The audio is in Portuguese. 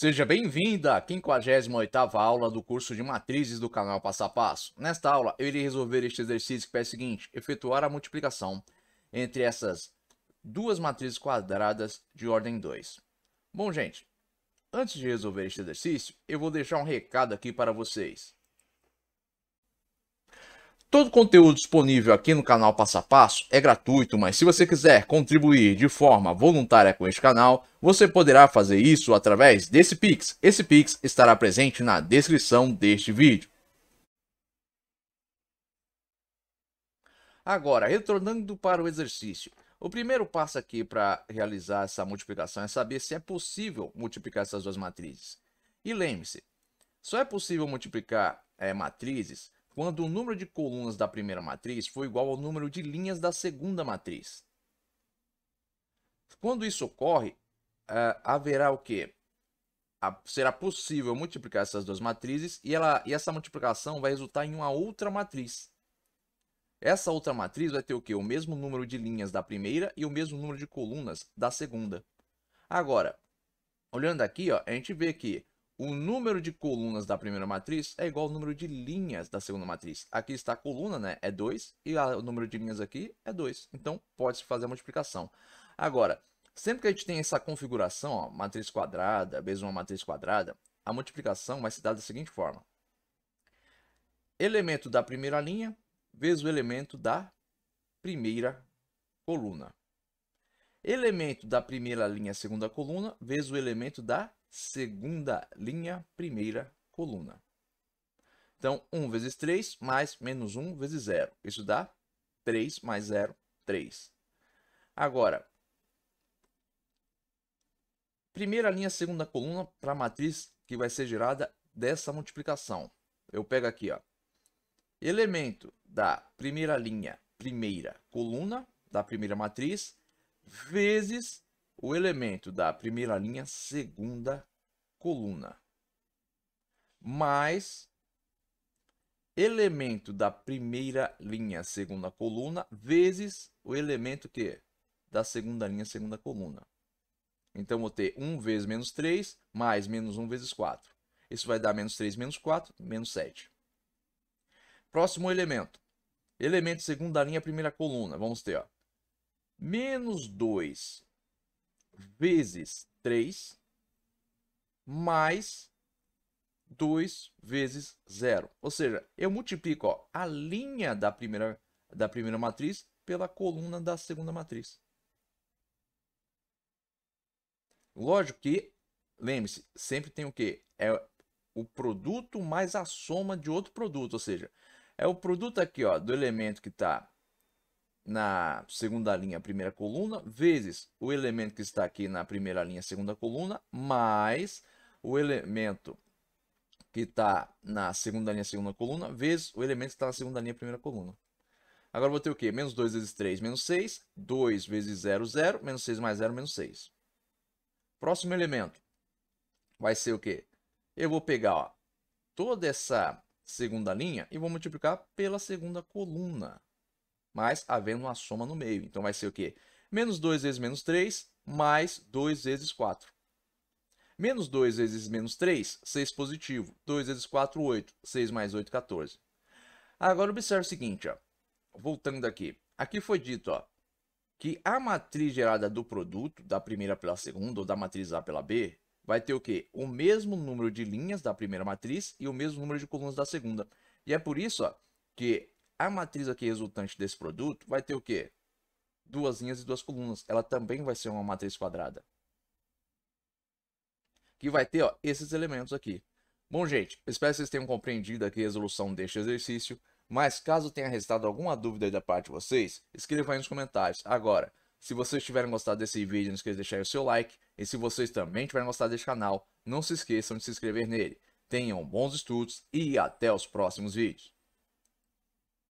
Seja bem-vinda à 58ª aula do curso de matrizes do canal Passo a Passo. Nesta aula, eu irei resolver este exercício que é o seguinte, efetuar a multiplicação entre essas duas matrizes quadradas de ordem 2. Bom, gente, antes de resolver este exercício, eu vou deixar um recado aqui para vocês. Todo o conteúdo disponível aqui no canal Passo a Passo é gratuito, mas se você quiser contribuir de forma voluntária com este canal, você poderá fazer isso através desse Pix. Esse Pix estará presente na descrição deste vídeo. Agora, retornando para o exercício. O primeiro passo aqui para realizar essa multiplicação é saber se é possível multiplicar essas duas matrizes. E lembre-se, só é possível multiplicar é, matrizes quando o número de colunas da primeira matriz foi igual ao número de linhas da segunda matriz. Quando isso ocorre, é, haverá o quê? será possível multiplicar essas duas matrizes e, ela, e essa multiplicação vai resultar em uma outra matriz. Essa outra matriz vai ter o quê? O mesmo número de linhas da primeira e o mesmo número de colunas da segunda. Agora, olhando aqui, ó, a gente vê que o número de colunas da primeira matriz é igual ao número de linhas da segunda matriz. Aqui está a coluna, né? É 2, e o número de linhas aqui é 2. Então, pode-se fazer a multiplicação. Agora, sempre que a gente tem essa configuração, ó, matriz quadrada, vezes uma matriz quadrada, a multiplicação vai se dar da seguinte forma. Elemento da primeira linha vezes o elemento da primeira coluna elemento da primeira linha, segunda coluna, vezes o elemento da segunda linha, primeira coluna. Então, 1 vezes 3 mais menos 1 vezes 0. Isso dá 3 mais 0, 3. Agora, primeira linha, segunda coluna para a matriz que vai ser gerada dessa multiplicação. Eu pego aqui, ó, elemento da primeira linha, primeira coluna da primeira matriz, vezes o elemento da primeira linha, segunda coluna, mais elemento da primeira linha, segunda coluna, vezes o elemento que? Da segunda linha, segunda coluna. Então, vou ter 1 vezes menos 3, mais menos 1 vezes 4. Isso vai dar menos 3 menos 4, menos 7. Próximo elemento. Elemento segunda linha, primeira coluna. Vamos ter, ó menos 2 vezes 3 mais 2 vezes 0. Ou seja, eu multiplico ó, a linha da primeira, da primeira matriz pela coluna da segunda matriz. Lógico que, lembre-se, sempre tem o quê? É o produto mais a soma de outro produto, ou seja, é o produto aqui ó, do elemento que está na segunda linha, primeira coluna, vezes o elemento que está aqui na primeira linha, segunda coluna, mais o elemento que está na segunda linha, segunda coluna, vezes o elemento que está na segunda linha, primeira coluna. Agora vou ter o quê? Menos 2 vezes 3, menos 6. 2 vezes 0, 0. Menos 6 mais 0, menos 6. Próximo elemento vai ser o quê? Eu vou pegar ó, toda essa segunda linha e vou multiplicar pela segunda coluna mas havendo uma soma no meio. Então vai ser o quê? Menos 2 vezes menos 3, mais 2 vezes 4. Menos 2 vezes menos 3, 6 positivo. 2 vezes 4, 8. 6 mais 8, 14. Agora observe o seguinte, ó. voltando aqui. Aqui foi dito ó, que a matriz gerada do produto, da primeira pela segunda, ou da matriz A pela B, vai ter o quê? O mesmo número de linhas da primeira matriz e o mesmo número de colunas da segunda. E é por isso ó, que a matriz aqui resultante desse produto vai ter o quê? Duas linhas e duas colunas. Ela também vai ser uma matriz quadrada. Que vai ter ó, esses elementos aqui. Bom, gente, espero que vocês tenham compreendido aqui a resolução deste exercício. Mas caso tenha restado alguma dúvida da parte de vocês, escreva aí nos comentários. Agora, se vocês tiverem gostado desse vídeo, não esqueça de deixar o seu like. E se vocês também tiverem gostado deste canal, não se esqueçam de se inscrever nele. Tenham bons estudos e até os próximos vídeos.